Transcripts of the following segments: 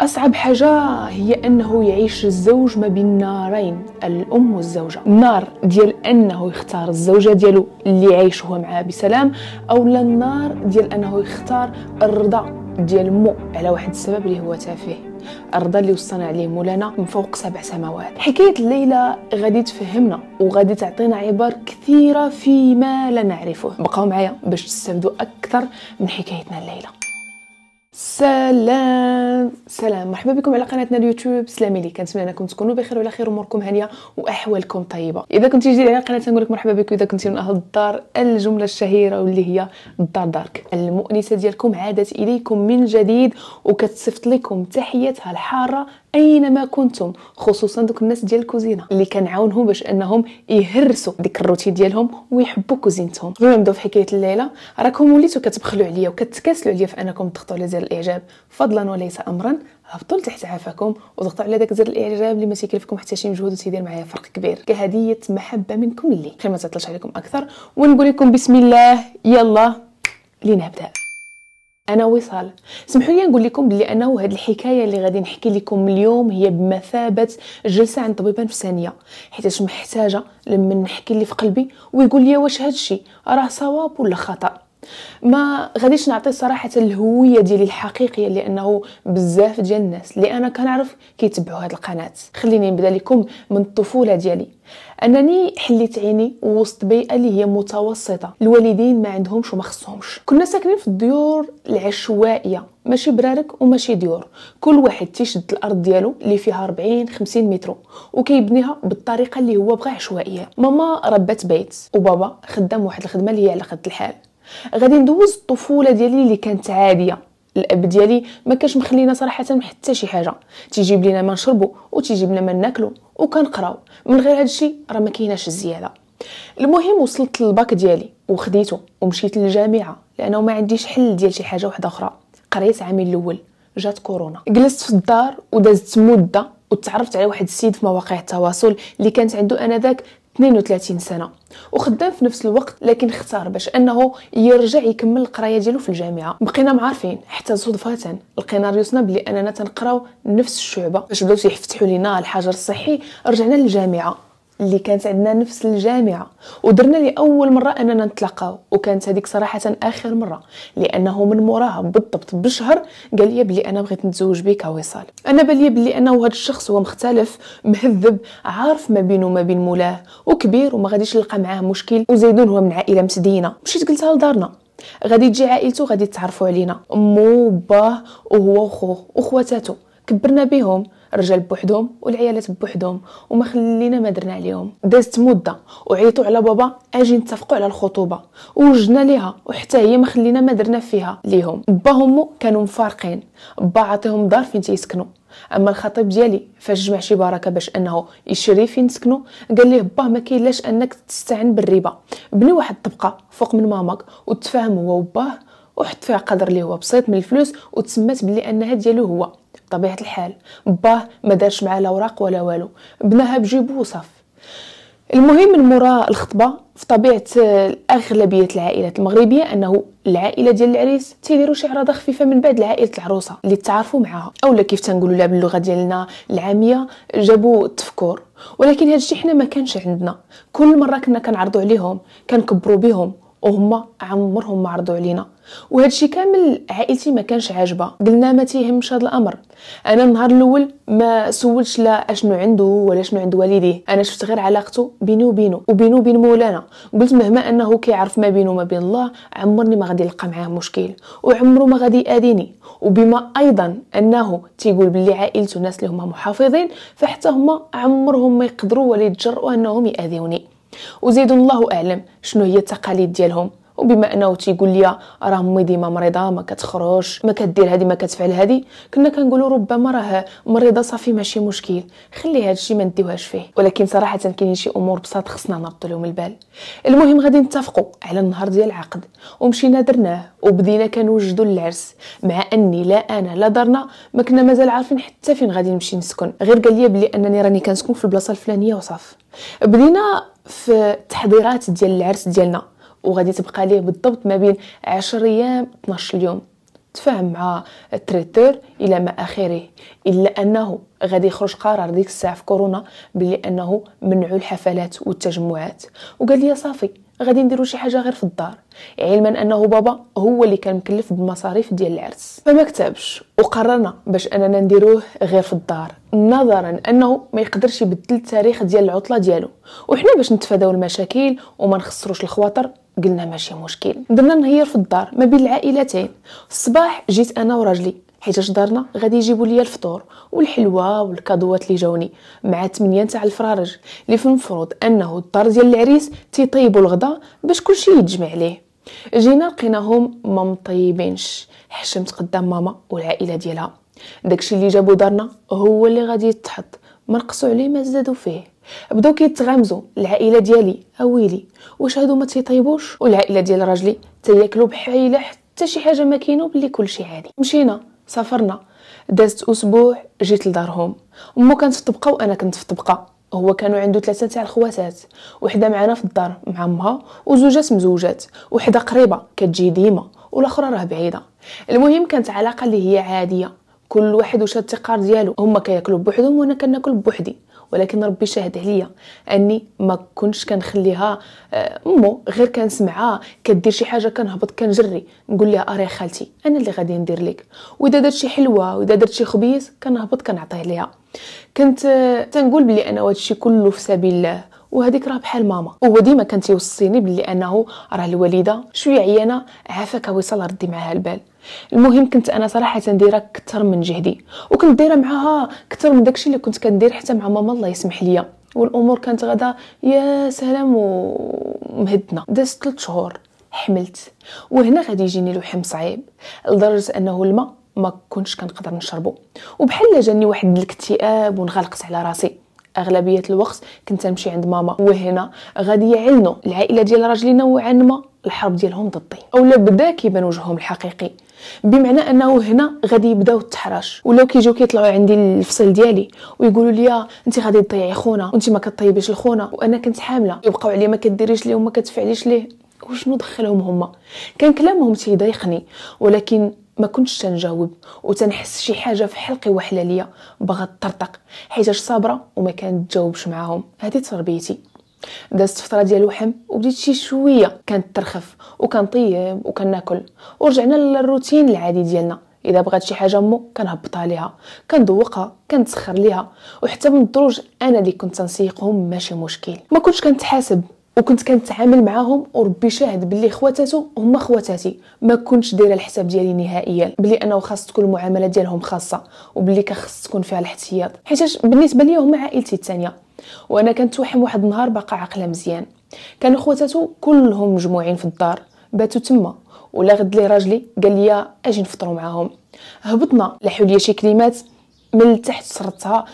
أصعب حاجة هي أنه يعيش الزوج ما بين نارين الأم والزوجة النار ديال أنه يختار الزوجة ديالو اللي يعيش هو معها بسلام أو النار ديال أنه يختار الرضا ديال مو على واحد السبب اللي هو تافه الرضا اللي وصلنا عليه مولانا من فوق سبع سماوات حكاية الليلة غادي تفهمنا وغادي تعطينا عبار كثيرة فيما لا نعرفه بقاو معايا باش تستافدوا أكثر من حكايتنا الليلة سلام سلام مرحبا بكم على قناتنا اليوتيوب سلامي لي كنتمنى انكم تكونوا بخير وعلى خير اموركم هانيه واحوالكم طيبه اذا كنتي جديد على القناه نقول لك مرحبا بكم اذا كنتي من اهل الدار الجمله الشهيره واللي هي الدار دارك المؤنسه ديالكم عادت اليكم من جديد وكتصيفط لكم تحيتها الحاره اينما كنتم خصوصا دوك الناس ديال الكوزينه اللي كنعاونهم باش انهم يهرسوا ديك الروتين ديالهم ويحبوا كوزينتهم قبل نبداو في حكايه الليله راكم وليتو كتبخلوا عليا وكتكاسلوا عليا في انكم تضغطوا على زر الاعجاب فضلا وليس امرا هبطوا لتحت عافاكم وضغطوا على داك زر الاعجاب اللي ما تيكلفكم حتى شي مجهود وتيدير معايا فرق كبير كهديه محبه منكم لي خير ما تعطلش عليكم اكثر ونقول لكم بسم الله يلا لنبدا انا وصال سمحوا لي نقول لكم بلي انا وهاد الحكايه اللي غادي نحكي لكم اليوم هي بمثابه جلسه عند طبيبه نفسانيه حيت محتاجه لما نحكي اللي في قلبي ويقول لي واش الشيء راه صواب ولا خطا ما غاديش نعطي صراحه الهويه ديالي الحقيقيه لانه بزاف ديال الناس اللي انا كنعرف كيتبعوا هاد القناه خليني نبدا لكم من الطفوله ديالي انني حليت عيني وسط بيئه اللي هي متوسطه الوالدين ما عندهمش وما خصهمش كنا ساكنين في الديور العشوائيه ماشي برارك وماشي ديور كل واحد تيشد الارض ديالو اللي فيها 40 50 متر وكيبنيها بالطريقه اللي هو بغى عشوائيه ماما ربات بيت وبابا خدام واحد الخدمه اللي هي على قد الحال غادي ندوز الطفوله ديالي اللي كانت عاديه الاب ديالي ما كانش مخلينا صراحه حتى شي حاجه تيجيب لينا ما نشربو وتيجيب لنا ما ناكلو وكنقراو من غير هادشي راه ما كايناش الزياده المهم وصلت للباك ديالي وخديته ومشيت للجامعه لانه ما عنديش حل ديال شي حاجه واحده اخرى قريت عامي الاول جات كورونا جلست في الدار ودازت مده وتعرفت على واحد السيد في مواقع التواصل اللي كانت عنده انذاك 32 سنه وخدام في نفس الوقت لكن اختار باش انه يرجع يكمل القرايه ديالو في الجامعه بقينا معارفين حتى صدفه لقينا ريوسنا بلي اننا تنقراو نفس الشعبه باش بداو يفتحوا لينا الحجر الصحي رجعنا للجامعه اللي كانت عندنا نفس الجامعه ودرنا لاول مره اننا نتلاقاو وكانت هذيك صراحه اخر مره لانه من موراها بالضبط بشهر قال لي بلي انا بغيت نتزوج بك وصال انا بلي بلي انه وهذا الشخص هو مختلف مهذب عارف ما بينه وما بين مولاه وكبير وما غاديش نلقى معاه مشكل وزيدون هو من عائله مسدينه مشيت قلتها لدارنا غادي تجي عائلته غادي تعرفوا علينا امه وباه وهو وخوه وخواتاتو كبرنا بهم الرجال بوحدهم والعيالات بوحدهم وما خلينا ما درنا عليهم دازت مده وعيطوا على بابا اجي نتفقوا على الخطوبه ووجدنا ليها وحتى هي ما خلينا ما درنا فيها ليهم با هما كانوا مفارقين با عطيهم دار فين تيسكنوا اما الخطيب ديالي فاش جمع شي بركه باش انه يشري فين نسكنو قال ليه با ما كاينلاش انك تستعن بالربا بني واحد الطبقه فوق من مامك وتفاهم هو وباه وحط فيها قدر اللي هو بسيط من الفلوس وتسمات بلي انها ديالو هو بطبيعه الحال باه ما دارش معاه لا اوراق ولا والو بناها بجيبو وصف المهم من مورا الخطبه في طبيعه آه، اغلبيه العائلات المغربيه انه العائله ديال العريس تيديروا شي عراضه خفيفه من بعد العائله العروسه اللي تعرفوا معاها اولا كيف تنقولوا لها باللغه ديالنا العاميه جابوا التفكور ولكن هذا الشيء حنا ما كانش عندنا كل مره كنا كنعرضوا عليهم كنكبروا بهم وهما عمرهم ما عرضوا علينا وهادشي كامل عائلتي ما كانش عاجبه قلنا ما تيهمش هذا الامر انا النهار الاول ما سولتش لا اشنو عنده ولا شنو عند والديه انا شفت غير علاقته بيني وبينه وبينه وبين مولانا قلت مهما انه كيعرف ما بينه وما بين الله عمرني ما غادي نلقى معاه مشكل وعمره ما غادي ياذيني وبما ايضا انه تيقول بلي عائلته الناس اللي هما محافظين فحتى هما عمرهم ما يقدروا ولا يتجرؤوا انهم ياذوني وزيد الله اعلم شنو هي التقاليد ديالهم وبما انه تيقول لي راه امي ديما مريضه ما كتخرج ما كدير هذه ما كتفعل هذه كنا كنقولوا ربما راه مريضه صافي ماشي مشكل خلي هذا الشيء ما نديوهاش فيه ولكن صراحه كاينين شي امور بساط خصنا نردو لهم البال المهم غادي نتفقوا على النهار ديال العقد ومشينا درناه وبدينا كنوجدوا للعرس مع اني لا انا لا دارنا ما كنا مازال عارفين حتى فين غادي نمشي نسكن غير قال لي بلي انني راني كنسكن في البلاصه الفلانيه وصاف بدينا في التحضيرات ديال العرس ديالنا وغادي تبقى ليه بالضبط ما بين 10 ايام 12 يوم تفاهم مع التريتور الى ما اخره الا انه غادي يخرج قرار ديك الساعه في كورونا بلي انه منعوا الحفلات والتجمعات وقال لي صافي غادي نديرو شي حاجه غير في الدار علما انه بابا هو اللي كان مكلف بالمصاريف ديال العرس فما كتبش وقررنا باش اننا نديروه غير في الدار نظرا انه ما يقدرش يبدل التاريخ ديال العطله ديالو وحنا باش نتفاداو المشاكل وما نخسروش الخواطر قلنا ماشي مشكل درنا نهير في الدار ما بين العائلتين الصباح جيت انا وراجلي حيت دارنا غادي يجيبوا لي الفطور والحلوه والكادوات اللي جاوني مع 8 تاع الفرارج اللي في المفروض انه الدار ديال العريس تيطيبوا الغدا باش كلشي يتجمع ليه جينا لقيناهم ما مطيبينش حشمت قدام ماما والعائله ديالها داكشي اللي جابو دارنا هو اللي غادي يتحط ما نقصوا عليه ما زادوا فيه بداو كيتغامزوا العائله ديالي اويلي واش هادو ما تيطيبوش والعائله ديال راجلي تياكلوا بحايله حتى شي حاجه ما كاينو بلي كلشي عادي مشينا سافرنا دازت اسبوع جيت لدارهم امو كانت في طبقه وانا كنت في طبقه هو كانوا عنده ثلاثه تاع الخواتات وحده معانا في الدار مع امها وزوجات مزوجات وحده قريبه كتجي ديما والاخرى راه بعيده المهم كانت علاقه اللي هي عاديه كل واحد وش التقار ديالو هما كياكلوا بوحدهم وانا كناكل بوحدي ولكن ربي شاهد عليا اني ما كنتش كنخليها امو آه، غير كنسمعها كدير شي حاجه كنهبط كنجري نقول لها اري خالتي انا اللي غادي ندير لك واذا درت شي حلوه واذا درت شي خبيز كنهبط كنعطيه ليها كنت آه، تنقول بلي انا هادشي كله في سبيل الله وهذيك راه بحال ماما هو ديما كان تيوصيني بلي انه راه الوالده شويه عيانه عافاك وصل ردي معاها البال المهم كنت انا صراحه دايره اكثر من جهدي وكنت دايره معاها اكثر من داكشي اللي كنت كندير حتى مع ماما الله يسمح ليا والامور كانت غدا يا سلام ومهدنا دازت 3 شهور حملت وهنا غادي يجيني الوحم صعيب لدرجه انه الماء ما كنتش كنقدر نشربه وبحال جاني واحد الاكتئاب ونغلقت على راسي اغلبيه الوقت كنت نمشي عند ماما وهنا غادي يعلنوا العائله ديال راجلي نوعا ما الحرب ديالهم ضدي اولا بدا كيبان وجههم الحقيقي بمعنى انه هنا غادي يبداو التحراش ولاو كيجيو كيطلعوا عندي الفصل ديالي ويقولوا لي انت غادي تضيعي خونا وانت ما كطيبيش لخونا وانا كنت حامله يبقاو عليا ما كديريش ليه وما كتفعليش ليه وشنو دخلهم هما كان كلامهم تيضايقني ولكن ما كنتش تنجاوب وتنحس شي حاجه في حلقي وحلاليه بغات باغا حيتاش صابره وما تجاوبش معاهم هذه تربيتي دازت فتره ديال الوحم وبديت شي شويه كنترخف طيب، وكان ناكل ورجعنا للروتين العادي ديالنا الا بغات شي حاجه مو كنهبطها ليها كندوقها كنتسخر ليها وحتى من الدروج انا اللي كنت تنسيقهم ماشي مشكل ما كنتش كنتحاسب وكنت كنتعامل معاهم وربي شاهد باللي خواتاتو هما خواتاتي ما كنتش دايره الحساب ديالي نهائيا بلي انه خاص تكون المعامله ديالهم خاصه وبلي كخص تكون فيها الاحتياط حيت بالنسبه ليا هما عائلتي الثانيه وانا كنتوحم واحد النهار باقا عاقله مزيان كان خواتاتو كلهم مجموعين في الدار باتوا تما ولا غد لي راجلي قال لي اجي نفطروا معاهم هبطنا لحوليا شي كلمات من تحت سرتها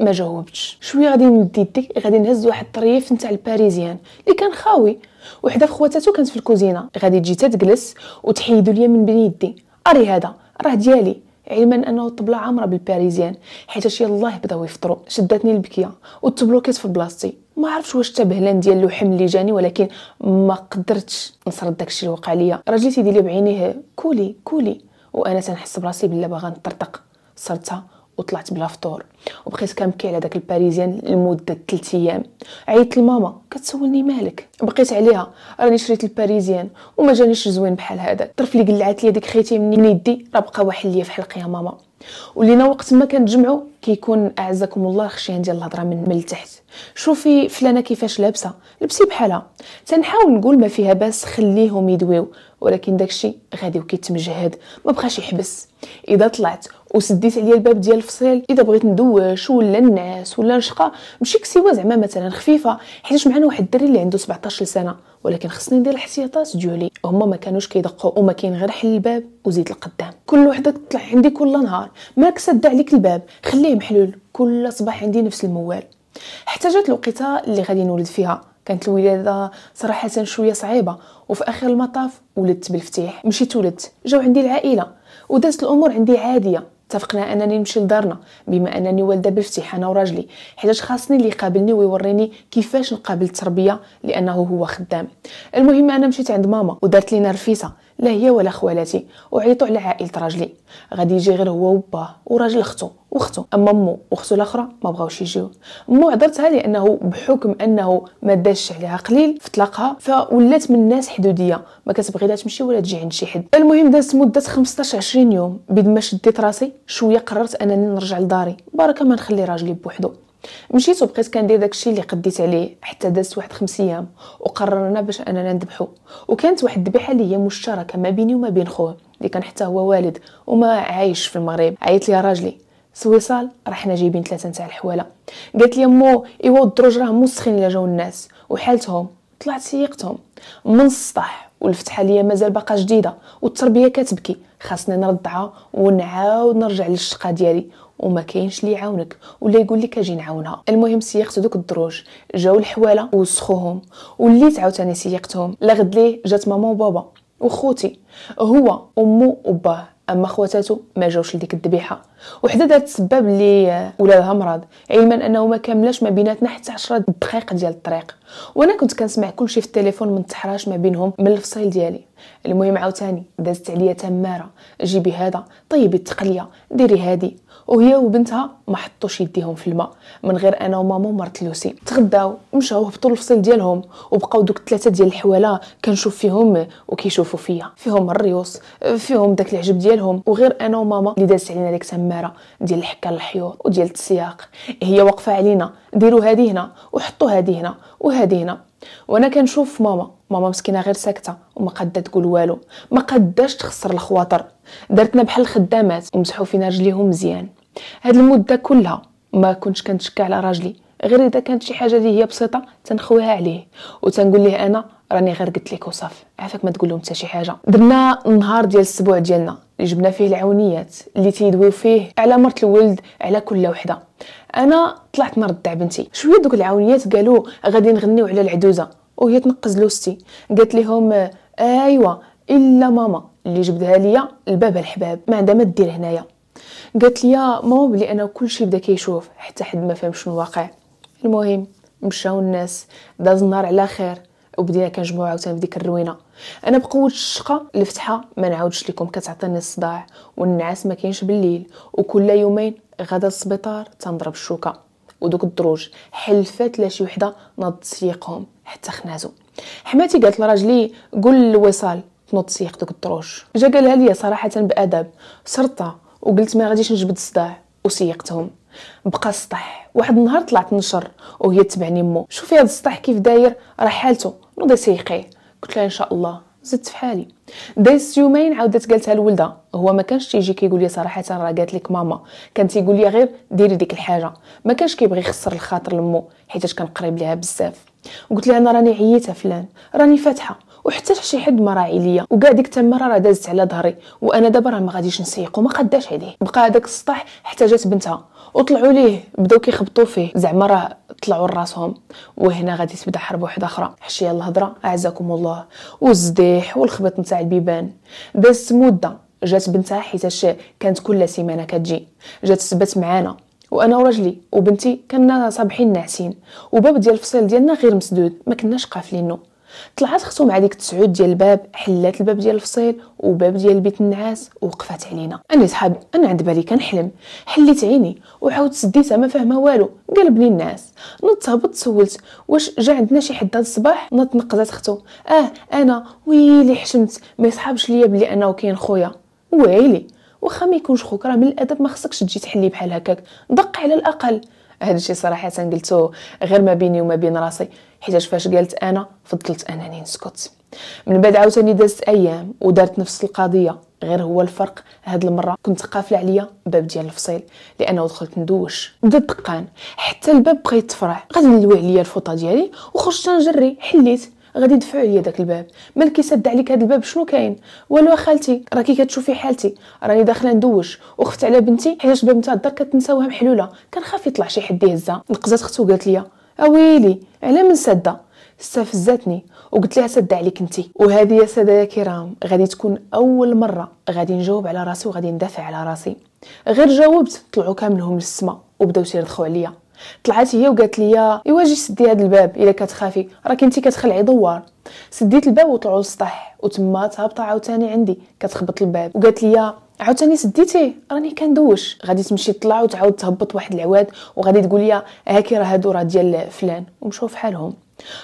ما جاوبتش شويه غادي نمد يدي غادي نهز واحد الطريف نتاع الباريزيان اللي كان خاوي وحده خواتاته كانت في الكوزينه غادي تجي تتجلس وتحيدو ليا من بين يدي اري هذا راه ديالي علما انه الطبله عامره بالباريزيان حيت يلاه بداو يفطروا شدتني البكيه وتبلوكيت في بلاصتي ما عرفتش واش تبهلان ديال اللحم اللي جاني ولكن ما قدرتش نسرد داكشي اللي وقع ليا راجلي تيدير لي بعينيه كولي كولي وانا تنحس براسي بلا باغا نطرطق صرتها وطلعت بلا فطور وبقيت كنبكي على داك الباريزيان لمده 3 ايام عيطت لماما كتسولني مالك بقيت عليها راني شريت الباريزيان وما جانيش زوين بحال هذا الطرف اللي قلعت لي ديك خيتي من يدي راه بقى واحد ليا في حلقي يا ماما ولينا وقت ما كنتجمعوا كيكون اعزكم الله خشيان ديال الهضره من من التحت شوفي فلانه كيفاش لابسه لبسي بحالها تنحاول نقول ما فيها باس خليهم يدويو ولكن داكشي غادي وكيتمجهد ما بقاش يحبس اذا طلعت وسديت عليا الباب ديال الفصيل اذا بغيت ندوش ولا نعس ولا نشقى ماشي كسيوا زعما مثلا خفيفه حيت معنا واحد الدري اللي عنده 17 سنه ولكن خصني ندير الاحتياطات ديالي هما ما كانوش كيدقوا وما كاين غير حل الباب وزيد القدام كل وحده تطلع عندي كل نهار مالك كسد عليك الباب خليه محلول كل صباح عندي نفس الموال احتاجت الوقيته اللي غادي نولد فيها كانت الولاده صراحه شويه صعيبه وفي اخر المطاف ولدت بالفتيح مشيت ولدت جاو عندي العائله ودازت الامور عندي عاديه اتفقنا انني نمشي لدارنا بما انني والده بفتح انا وراجلي حيتاش خاصني اللي يقابلني ويوريني كيفاش نقابل التربيه لانه هو خدام المهم انا مشيت عند ماما ودارت لينا رفيسه لا هي ولا خوالاتي وعيطوا على عائله راجلي غادي يجي غير هو وباه وراجل اختو واختو اما مو واختو الاخرى ما بغاوش يجيو مو عذرتها لانه بحكم انه ما داش عليها قليل فطلقها فولات من الناس حدوديه ما كتبغي لا تمشي ولا تجي عند شي حد المهم دازت مده 15 20 يوم بيد ما شديت راسي شويه قررت انني نرجع لداري بركه ما نخلي راجلي بوحدو مشيت وبقيت كندير داكشي اللي قديت عليه حتى دازت واحد خمس ايام وقررنا باش اننا نذبحو وكانت واحد الذبيحه اللي هي مشتركه ما بيني وما بين خوه اللي كان حتى هو والد وما عايش في المغرب عيط لي راجلي سويصال راه حنا جايبين ثلاثه نتاع الحواله قالت لي مو ايوا الدروج راه مسخين الا جاو الناس وحالتهم طلعت سيقتهم من السطح والفتحه ليا مازال باقا جديده والتربيه كتبكي خاصني نرضعها ونعاود نرجع للشقه ديالي وما كاينش اللي يعاونك ولا يقول لك اجي نعاونها المهم سيقت دوك الدروج جاو الحواله وسخوهم وليت عاوتاني سيقتهم لا غد ليه جات ماما وبابا وخوتي هو امو وباه اما خواتاتو ما جاوش لديك الذبيحه وحده دارت السباب اللي ولادها مرض علما انه ما كملاش ما بيناتنا حتى 10 دقائق ديال الطريق وانا كنت كنسمع كلشي في التليفون من التحراش ما بينهم من الفصيل ديالي المهم عاوتاني دازت عليا تماره جيبي هذا طيبي التقليه ديري هادي وهي وبنتها ما حطوش يديهم في الماء من غير انا وماما ومرت لوسي تغداو مشاو هبطوا الفصل ديالهم وبقاو دوك ثلاثه ديال الحواله كنشوف فيهم وكيشوفوا فيا فيهم الريوس فيهم داك العجب ديالهم وغير انا وماما اللي دازت علينا ديك تماره ديال الحكه الحيور وديال السياق هي واقفه علينا ديروا هذه هنا وحطوا هذه هنا وهذه هنا وانا كنشوف ماما ماما مسكينه غير ساكته وما قادة تقول والو ما قاداش تخسر الخواطر دارتنا بحال الخدامات ومسحو فينا رجليهم مزيان هاد المده كلها ما كنتش كنتشكى على راجلي غير اذا كانت شي حاجه اللي هي بسيطه تنخويها عليه وتنقول ليه انا راني غير قلت لك وصف عافاك ما تقول لهم حتى شي حاجه درنا النهار ديال الاسبوع ديالنا اللي جبنا فيه العونيات اللي تيدويو فيه على مرت الولد على كل وحده انا طلعت نردع بنتي شويه دوك العونيات قالوا غادي نغنيو على العدوزه وهي تنقز لوستي قالت لهم ايوا الا ماما اللي جبدها ليا الباب الحباب ما عندها ما دير هنايا قالت لي ماما بلي انا كلشي بدا كيشوف حتى حد ما فهم شنو واقع المهم مشاو الناس داز النهار على خير وبدينا كنجمعو عاوتاني فديك الروينه انا بقوه الشقه الفتحه ما نعاودش لكم كتعطيني الصداع والنعاس ما كاينش بالليل وكل يومين غدا السبيطار تنضرب الشوكه ودوك الدروج حلفات لا شي وحده ناض تسيقهم حتى خنازو حماتي قالت لراجلي قول للوصال تنوض تسيق دوك الطروش جا قالها ليا صراحه بادب سرطه وقلت ما غاديش نجبد الصداع وسيقتهم بقى السطح واحد النهار طلعت نشر وهي تبعني مو شوفي هذا السطح كيف داير راه حالته نوضي سيقيه قلت لها ان شاء الله زدت في حالي داز يومين عاودت قالتها لولدها هو ما كانش تيجي كيقول لي صراحه راه قالت لك ماما كان تيقول لي غير ديري ديك الحاجه ما كانش كيبغي يخسر الخاطر لمو حيت كان قريب ليها بزاف قلت لها انا راني عييتها فلان راني فاتحه وحتى شي حد ما راعي ليا وكاع ديك التمره راه دازت على ظهري وانا دابا راه ما غاديش نسيق وما قداش عليه بقى هذاك السطح جات بنتها وطلعوا ليه بداو كيخبطوا فيه زعما راه طلعوا لراسهم وهنا غادي تبدا حرب واحده اخرى حشيه الهضره اعزكم الله والزديح والخبط نتاع البيبان دازت مده جات بنتها حيتاش كانت كل سيمانه كتجي جات سبت معانا وانا وراجلي وبنتي كنا صابحين ناعسين وباب ديال الفصيل ديالنا غير مسدود ما كناش قافلينه طلعت اختو مع ديك تسعود ديال الباب حلات الباب ديال الفصيل وباب ديال بيت النعاس وقفات علينا انا صحاب انا عند بالي كنحلم حليت عيني وعاود سديتها ما فاهمه والو قلبني الناس نط هبط سولت واش جا عندنا شي حد هاد الصباح نط نقزات اختو اه انا ويلي حشمت ما يصحابش ليا بلي انا وكاين خويا ويلي واخا ما يكونش خوك راه من الادب ما خصكش تجي تحلي بحال هكاك دق على الاقل هادشي صراحه قلتو غير ما بيني وما بين راسي حيتاش فاش قالت انا فضلت انني نسكت من بعد عاوتاني دازت ايام ودارت نفس القضيه غير هو الفرق هاد المره كنت قافله عليا باب ديال الفصيل لانه دخلت ندوش بدا الدقان حتى الباب بقى يتفرع غادي ندوي عليا الفوطه ديالي وخرجت نجري حليت غادي يدفعوا عليا داك الباب مالك يسد عليك هاد الباب شنو كاين والو خالتي راكي كتشوفي حالتي راني داخله ندوش وخفت على بنتي حيت باب نتا الدار كتنساوها محلوله كنخاف يطلع شي حد يهزها نقزات ختو قالت ليا اويلي ah على من ساده استفزتني وقلت لها سد عليك انت وهذه يا ساده يا كرام غادي تكون اول مره غادي نجاوب على راسي وغادي ندافع على راسي غير جاوبت طلعوا كاملهم للسما وبداو تيرضخوا عليا طلعت هي وقالت لي ايوا جي سدي هذا الباب الا كتخافي راك انت كتخلعي دوار سديت الباب وطلعوا للسطح وتما تهبط عاوتاني عندي كتخبط الباب وقالت لي عاوتاني سديتيه راني كندوش غادي تمشي تطلع وتعاود تهبط واحد العواد وغادي تقول لي هاكي راه هادو راه ديال فلان ومشاو فحالهم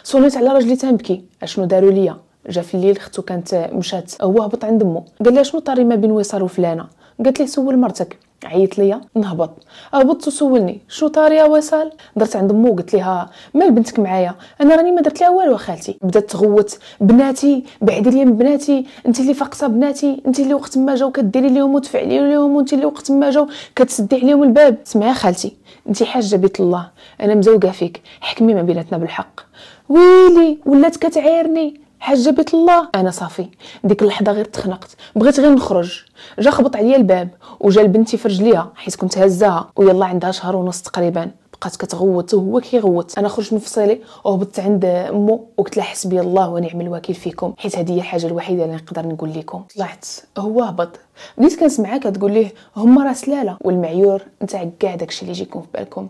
صونيت على رجلي تنبكي اشنو داروا ليا جا في الليل اختو كانت مشات هو هبط عند امه قال لها شنو طاري ما بين ويصال وفلانه قالت ليه سول مرتك عيط ليا نهبط هبطت وسولني شو طار يا وسال درت عند مو قلت ليها مال بنتك معايا انا راني ما درت لها والو خالتي بدات تغوت بناتي بعدي لي من بناتي انت اللي فاقصه بناتي انت اللي وقت ما جاو كديري ليهم وتفعلي ليهم وانت اللي وقت ما جاو كتسدي عليهم الباب سمعي خالتي انت حاجه بيت الله انا مزوقه فيك حكمي ما بيناتنا بالحق ويلي ولات كتعايرني حجبت الله انا صافي ديك اللحظه غير تخنقت بغيت غير نخرج جا خبط عليا الباب وجا لبنتي فرج ليها حيت كنت هزاها ويلا عندها شهر ونص تقريبا بقات كتغوت وهو كيغوت انا خرجت من فصيلي وهبطت عند امه وقلت لها حسبي الله ونعم الوكيل فيكم حيت هذه هي الحاجه الوحيده اللي نقدر نقول لكم طلعت هو هبط بديت كنسمعها كتقول ليه هما راه سلاله والمعيور نتاع كاع داكشي اللي يجيكم في بالكم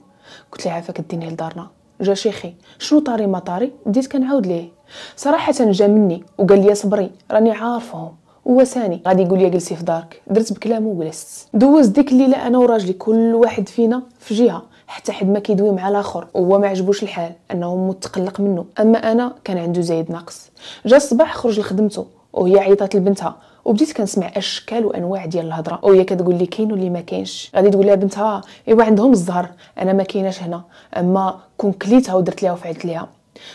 قلت لها عافاك ديني لدارنا جا شيخي شنو طاري ما طاري بديت كنعاود ليه صراحه جا مني وقال لي صبري راني عارفهم هو ثاني غادي يقول لي جلسي في دارك درت بكلامه وجلست دوز ديك الليله انا وراجلي كل واحد فينا في جهه حتى حد ما كيدوي مع الاخر وهو ما عجبوش الحال انه متقلق منه اما انا كان عنده زايد ناقص جا الصباح خرج لخدمته وهي عيطات لبنتها وبديت كنسمع اشكال وانواع ديال الهضره وهي كتقول لي كاين واللي ما كاينش غادي تقول لها بنتها ايوا عندهم الزهر انا ما كايناش هنا اما كون كليتها ودرت ليها وفعلت ليها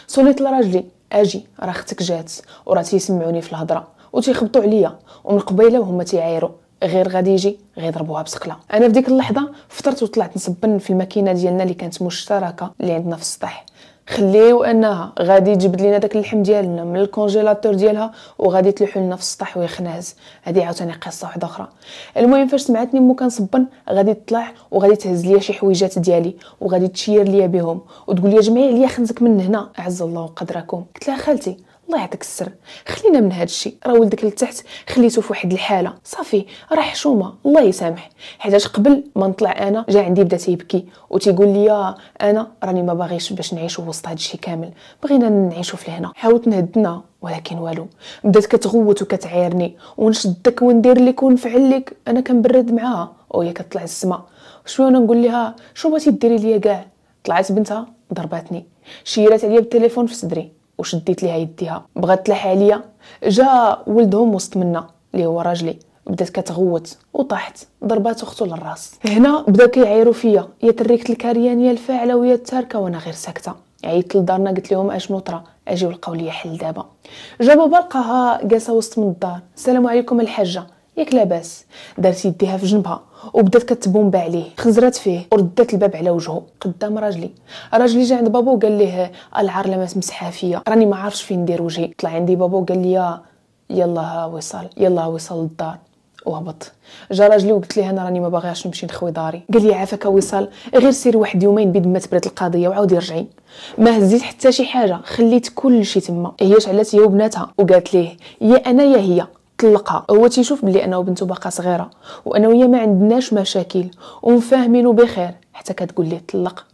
صليت لراجلي اجي راه اختك جات وراه تيسمعوني في الهضره وتيخبطوا عليا ومن قبيله وهما تيعايروا غير غادي يجي غيضربوها بسقله انا في ديك اللحظه فطرت وطلعت نسبن في الماكينه ديالنا اللي كانت مشتركه اللي عندنا في السطح خليو انها غادي تجبد لينا داك اللحم ديالنا من الكونجيلاتور ديالها وغادي تلوحو لنا في السطح ويخناز هذه عاوتاني قصه واحده اخرى المهم فاش سمعتني مو كنصبن غادي تطلع وغادي تهز ليا شي حويجات ديالي وغادي تشير ليا بهم وتقول لي جمعي ليا خنزك من هنا اعز الله قدركم قلت لها خالتي الله يعطيك السر خلينا من هذا الشيء راه ولدك لتحت خليته في واحد الحاله صافي راه حشومه الله يسامح حيتاش قبل ما نطلع انا جا عندي بدا تيبكي وتيقول لي انا راني ما باغيش باش نعيش وسط هذا الشيء كامل بغينا نعيشوا في هنا حاولت نهدنا ولكن والو بدات كتغوت وكتعايرني ونشدك وندير لك ونفعل لك انا كنبرد معاها وهي كتطلع السما شو انا نقول لها شو بغيتي ديري ليا كاع طلعت بنتها ضرباتني شيرات عليا بالتليفون في صدري وشديت ليها يديها بغات تلاح عليا جا ولدهم وسط منا اللي هو راجلي بدات كتغوت وطاحت ضربات اختو للراس هنا بدا كيعايروا فيا يا تريكه الكريان يا الفاعله ويا التاركه وانا غير ساكته عيطت لدارنا قلت لهم اشنو طرا اجيو لقاو ليا حل دابا جا بابا لقاها جالسه وسط من الدار السلام عليكم الحاجه ياك لاباس دارت يديها في جنبها وبدات كتبومب عليه خزرات فيه وردات الباب على وجهه قدام راجلي راجلي جا عند بابو قال ليه العار لمس مسحها فيا راني ما عارفش فين ندير وجهي طلع عندي بابو قال لي يلا وصل يلا وصل للدار وهبط جا راجلي وقلت ليه انا راني ما باغياش نمشي نخوي داري قال لي عافاك وصل غير سير واحد يومين بيد ما تبرد القضيه وعاودي رجعي ما هزيت حتى شي حاجه خليت كل شيء تما هي علات هي وبناتها وقالت ليه يا انا يا هي طلقها هو تيشوف بلي انا وبنته باقا صغيره وانا وهي ما عندناش مشاكل ومفاهمينو بخير حتى كتقول ليه طلق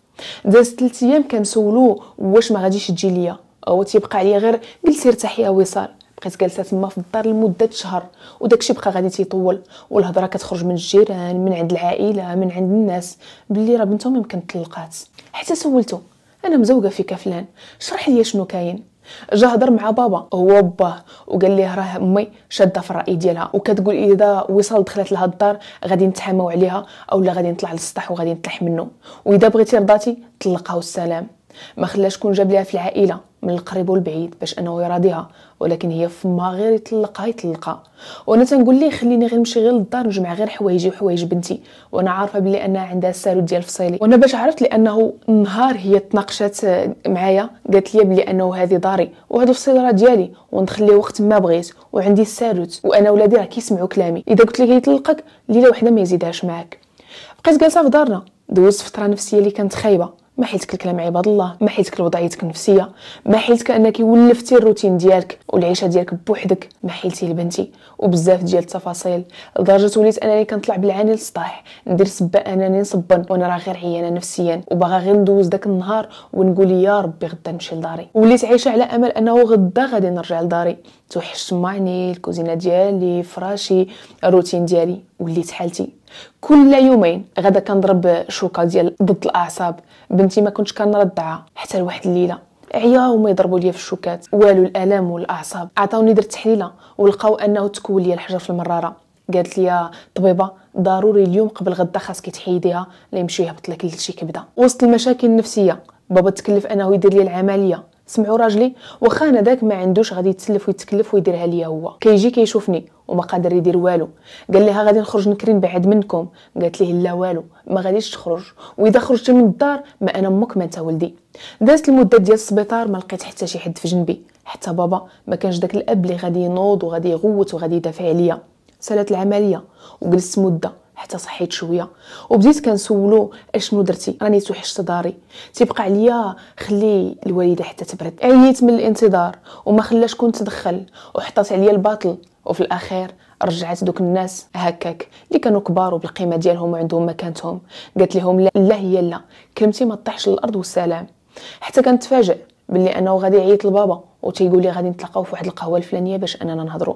داز 3 ايام كنسولوه واش ما غاديش تجي ليا هو تيبقى عليا غير جلسي ارتاحي يا وصال بقيت جالسه تما في الدار لمده شهر وداكشي بقى غادي تيطول والهضره كتخرج من الجيران من عند العائله من عند الناس باللي راه بنتهم يمكن طلقات حتى سولته انا مزوقه فيك فلان شرح لي شنو كاين جا هضر مع بابا هو باه وقال ليه راه امي شاده في الراي ديالها وكتقول اذا وصل دخلت لهاد الدار غادي نتحاماو عليها اولا غادي نطلع للسطح وغادي نطيح منه واذا بغيتي رضاتي طلقها والسلام ما خلاش كون جاب ليها في العائله من القريب والبعيد باش انه يراضيها ولكن هي فما غير يطلقها يطلقها وانا تنقول ليه خليني غير نمشي غير للدار نجمع غير حوايجي وحوايج بنتي وانا عارفه بلي انها عندها السالو ديال فصيلي وانا باش عرفت لانه نهار هي تناقشات معايا قالت لي بلي انه هذه داري وهذا الفصيل راه ديالي وندخل ليه وقت ما بغيت وعندي الساروت وانا ولادي راه كيسمعوا كلامي اذا قلت لك يطلقك ليله وحده ما يزيدهاش معاك بقيت جالسه في دارنا دوزت فتره نفسيه اللي كانت خايبه ما حيتك الكلام عباد الله ما حيتك وضعيتك النفسيه ما حيتك انك ولفتي الروتين ديالك والعيشه ديالك بوحدك ما حيلتي لبنتي وبزاف ديال التفاصيل لدرجه وليت انني كنطلع بالعاني للسطاح ندير سبا انني نصبن وانا راه غير عيانه نفسيا وباغا غير ندوز داك النهار ونقول يا ربي غدا نمشي لداري وليت عايشه على امل انه غدا غادي نرجع لداري توحشت معني الكوزينه ديالي فراشي الروتين ديالي وليت حالتي كل يومين غدا كنضرب شوكه ديال ضد الاعصاب بنتي ما كنتش كنردعها حتى لواحد الليله عيا وما يضربوا لي في الشوكات والو الالم والاعصاب عطاوني درت تحليله ولقاو انه تكون لي الحجر في المراره قالت لي طبيبه ضروري اليوم قبل غدا خاصك تحيديها لا يمشي يهبط لك شي كبده وسط المشاكل النفسيه بابا تكلف انه يدير لي العمليه سمعوا راجلي واخا انا داك ما عندوش غادي يتسلف ويتكلف ويديرها ليا هو كيجي كيشوفني وما قادر يدير والو قال لها غادي نخرج نكري نبعد منكم قالت ليه لا والو ما غاديش تخرج واذا خرجتي من الدار ما انا امك ما انت ولدي دازت المده ديال السبيطار ما لقيت حتى شي حد في جنبي حتى بابا ما كانش داك الاب اللي غادي ينوض وغادي يغوت وغادي يدافع عليا سالت العمليه وجلست مده حتى صحيت شويه وبديت كنسولو اشنو درتي راني توحشت داري تيبقى عليا خلي الوالده حتى تبرد عييت من الانتظار وما خلاش كنت تدخل وحطات عليا الباطل وفي الاخير رجعت دوك الناس هكاك اللي كانوا كبار وبالقيمه ديالهم وعندهم مكانتهم قالت لهم لا, لا هي لا كلمتي ما طيحش للارض والسلام حتى كنتفاجئ باللي انه غادي يعيط لبابا وتيقول لي غادي نتلاقاو في واحد القهوه الفلانيه باش اننا نهضروا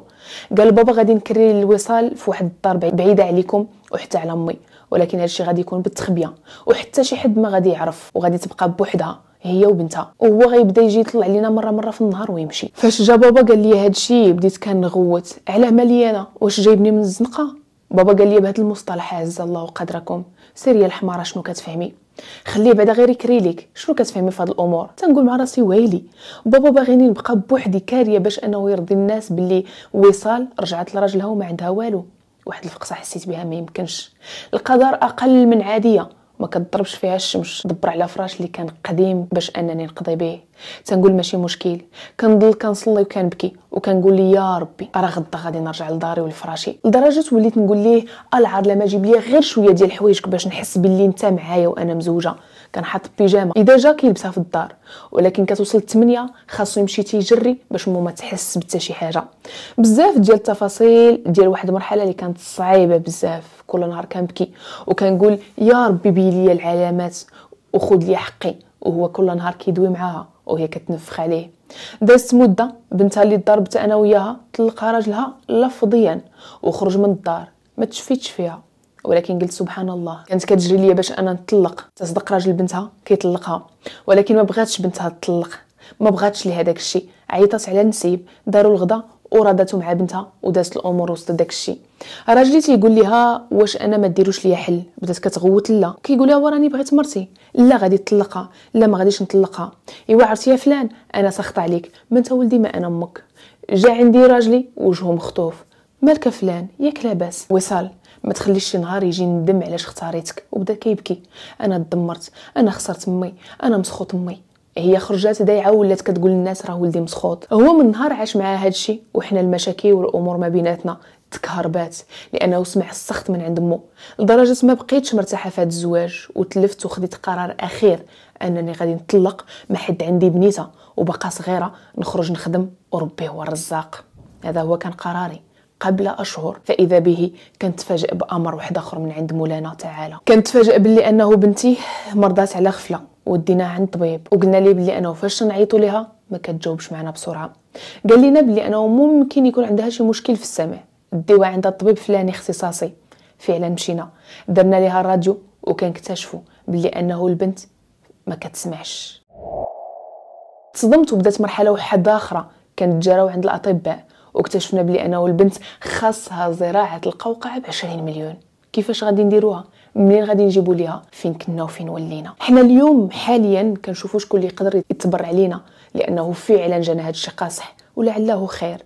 قال بابا غادي نكري الوصال في واحد الدار بعيده عليكم وحتى على امي ولكن هادشي غادي يكون بالتخبيه وحتى شي حد ما غادي يعرف وغادي تبقى بوحدها هي وبنتها وهو غيبدا يجي يطلع لينا مره مره في النهار ويمشي فاش جا بابا قال لي هادشي بديت كنغوت علاه مالي انا واش جايبني من الزنقه بابا قال لي بهاد المصطلح عز الله قدركم سيريا الحماره شنو كتفهمي خليه بعدا غير يكري ليك شنو كتفهمي في هاد الامور تنقول مع راسي ويلي بابا باغيني نبقى بوحدي كاريه باش انه يرضي الناس باللي وصال رجعت لراجلها وما عندها والو واحد الفقصه حسيت بها ما يمكنش القدر اقل من عاديه ما كتضربش فيها الشمس دبر على فراش اللي كان قديم باش انني نقضي به تنقول ماشي مشكل كنضل كنصلي وكنبكي وكنقول لي يا ربي راه غدا غادي نرجع لداري ولفراشي لدرجه وليت نقول ليه العار لما جيب لي غير شويه ديال حوايجك باش نحس باللي انت معايا وانا مزوجه كان حاط بيجامه اذا جا كيلبسها في الدار ولكن كتوصل 8 خاصو يمشي تيجري باش ماما تحس بتا شي حاجه بزاف ديال التفاصيل ديال واحد المرحله اللي كانت صعيبه بزاف كل نهار كنبكي وكنقول يا ربي بيلي العلامات وخذ لي حقي وهو كل نهار كيدوي معاها وهي كتنفخ عليه دازت مده بنتها اللي ضربت انا وياها طلقها راجلها لفظيا وخرج من الدار ما تشفيتش فيها ولكن قلت سبحان الله كانت كتجري ليا باش انا نطلق تصدق راجل بنتها كيطلقها ولكن ما بغاتش بنتها تطلق ما بغاتش هذاك الشيء عيطات على النسيب داروا الغدا ورادته مع بنتها ودازت الامور وسط داك الشيء راجلي تيقول ليها واش انا ما ديروش ليا حل بدات كتغوت لا كيقول لها وراني بغيت مرتي لا غادي تطلقها لا ما غاديش نطلقها ايوا عرفتي يا فلان انا سخط عليك ما انت ولدي ما انا امك جا عندي راجلي وجهه مخطوف مالك فلان ياك لاباس وصال ما تخليش شي نهار يجي ندم علاش اختاريتك وبدا كيبكي انا دمرت انا خسرت امي انا مسخوط امي هي خرجات دايعه ولات كتقول للناس راه ولدي مسخوط هو من نهار عاش معاه هادشي وحنا المشاكل والامور ما بيناتنا تكهربات لانه سمع السخط من عند مو لدرجه ما بقيتش مرتاحه في هذا الزواج وتلفت وخديت قرار اخير انني غادي نطلق ما حد عندي بنيته وبقى صغيره نخرج نخدم وربي هو الرزاق هذا هو كان قراري قبل أشهر فإذا به كنتفاجئ بأمر واحد آخر من عند مولانا تعالى كنتفاجئ باللي أنه بنتي مرضات على غفلة وديناها عند طبيب وقلنا ليه بلي انه فاش نعيطوا ليها ما كتجاوبش معنا بسرعه قال لنا بلي انه ممكن يكون عندها شي مشكل في السمع ديوها عند الطبيب فلاني اختصاصي فعلا مشينا درنا ليها الراديو وكنكتشفوا بلي انه البنت ما كتسمعش تصدمت وبدات مرحله واحده اخرى كنتجراو عند الاطباء واكتشفنا بلي انا والبنت خاصها زراعه القوقعه ب 20 مليون كيفاش غادي نديروها منين غادي نجيبوا ليها فين كنا وفين ولينا حنا اليوم حاليا كنشوفوا شكون اللي يقدر يتبرع لينا لانه فعلا جانا هذا الشيء قاصح ولعله خير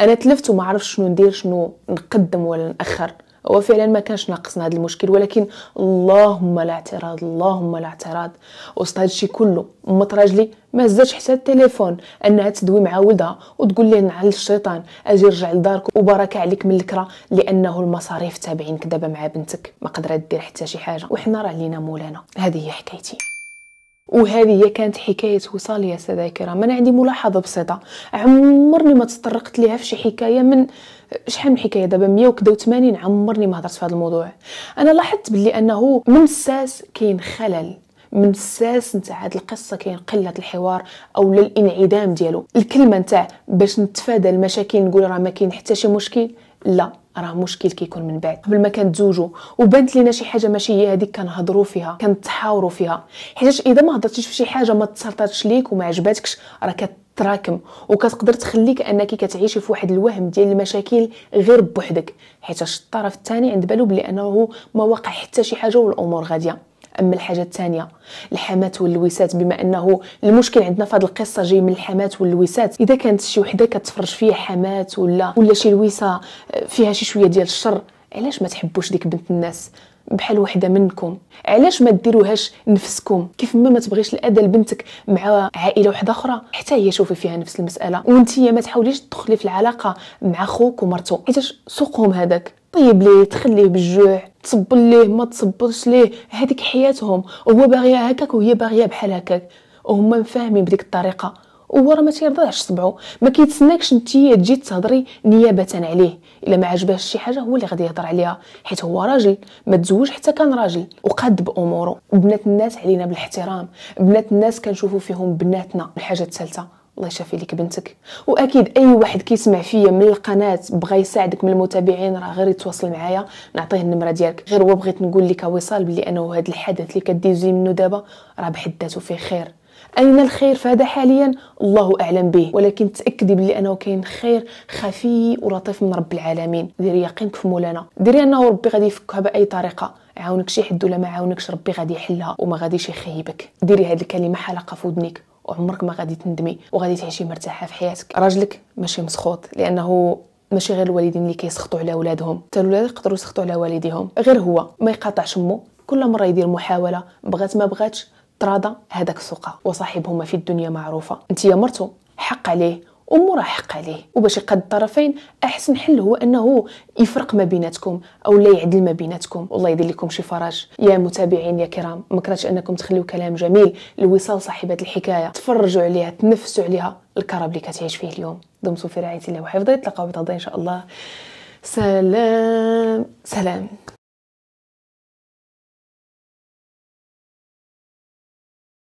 انا تلفت وما عرفتش شنو ندير شنو نقدم ولا ناخر وفعلا ما كانش ناقصنا هذا المشكل ولكن اللهم لا اعتراض اللهم لا اعتراض وسط هذا الشيء كله مات راجلي ما هزاتش حتى التليفون انها تدوي مع ولدها وتقول لي نعل الشيطان اجي رجع لدارك وبركه عليك من الكره لانه المصاريف تابعينك دابا مع بنتك ما قدرت دير حتى شي حاجه وحنا راه لينا مولانا هذه هي حكايتي وهذه هي كانت حكاية وصال يا سادة الكرام أنا عندي ملاحظة بسيطة عمرني ما تطرقت لها في شي حكاية من شحال من حكايه دابا 181 عمرني ما هضرت في هذا الموضوع انا لاحظت بلي انه من الساس كاين خلل من الساس نتاع هاد القصه كاين قله الحوار او الانعدام ديالو الكلمه نتاع باش نتفادى المشاكل نقول راه ما كاين حتى شي مشكل لا راه مشكل كيكون من بعد قبل ما كنتزوجوا وبانت لينا شي حاجه ماشي هي هذيك كنهضروا فيها كنتحاوروا فيها حيت اذا ما هضرتيش في شي حاجه ما تسرطاتش ليك وما عجباتكش راه تراكم وكتقدر تخليك انك كتعيشي في واحد الوهم ديال المشاكل غير بوحدك حيت الطرف الثاني عند بالو بلي انه ما واقع حتى شي حاجه والامور غاديه اما الحاجه الثانيه الحمات واللويسات بما انه المشكل عندنا في هذه القصه جاي من الحمات واللويسات اذا كانت شي وحده كتفرج فيها حمات ولا ولا شي لويسه آه، فيها شي شويه ديال الشر علاش ما تحبوش ديك بنت الناس بحال وحده منكم علاش ما ديروهاش نفسكم كيف ما ما تبغيش الاذى لبنتك مع عائله واحده اخرى حتى هي شوفي فيها نفس المساله وانت ما تحاوليش تدخلي في العلاقه مع خوك ومرتو حيت سوقهم هذاك طيب ليه تخليه بالجوع تصب ليه ما تصبرش ليه هذيك حياتهم وهو باغيها هكاك وهي باغيه بحال هكاك وهما مفاهمين بديك الطريقه وهو راه ما تيرضاش صبعو ما كيتسناكش انت تجي تهضري نيابه عليه الا ما عجبهاش شي حاجه هو اللي غادي يهضر عليها حيت هو راجل ما تزوج حتى كان راجل وقاد باموره بنات الناس علينا بالاحترام بنات الناس كنشوفوا فيهم بناتنا الحاجه الثالثه الله يشافي لك بنتك واكيد اي واحد كيسمع فيا من القناه بغى يساعدك من المتابعين راه غير يتواصل معايا نعطيه النمره ديالك غير هو بغيت نقول لك وصال بلي انه هذا الحدث اللي كديزي منه دابا راه بحد ذاته فيه خير أين الخير فهذا حاليا الله أعلم به ولكن تأكدي بلي أنه كاين خير خفي ولطيف من رب العالمين ديري يقينك في مولانا ديري أنه ربي غادي يفكها بأي طريقة عاونك شي حد ولا ما عاونكش ربي غادي يحلها وما غاديش يخيبك ديري هذه الكلمة حلقة في ودنك وعمرك ما غادي تندمي وغادي تعيشي مرتاحه في حياتك راجلك ماشي مسخوط لانه ماشي غير الوالدين اللي كيسخطوا على ولادهم حتى الولاد يقدروا يسخطوا على والديهم غير هو ما يقاطعش امه كل مره يدير محاوله بغات ما بغاتش طراد هذاك سوقه وصاحبهما في الدنيا معروفه انت يا مرتو حق عليه امور حق عليه وباش يقاد الطرفين احسن حل هو انه يفرق ما بيناتكم او لا يعدل ما بيناتكم والله يدير لكم شي فرج يا متابعين يا كرام ما كرهتش انكم تخليو كلام جميل لوصال صاحبه الحكايه تفرجوا عليها تنفسوا عليها الكرب اللي كتعيش فيه اليوم دمتم في رعايه الله وحفظه تلقاو بتغدا ان شاء الله سلام سلام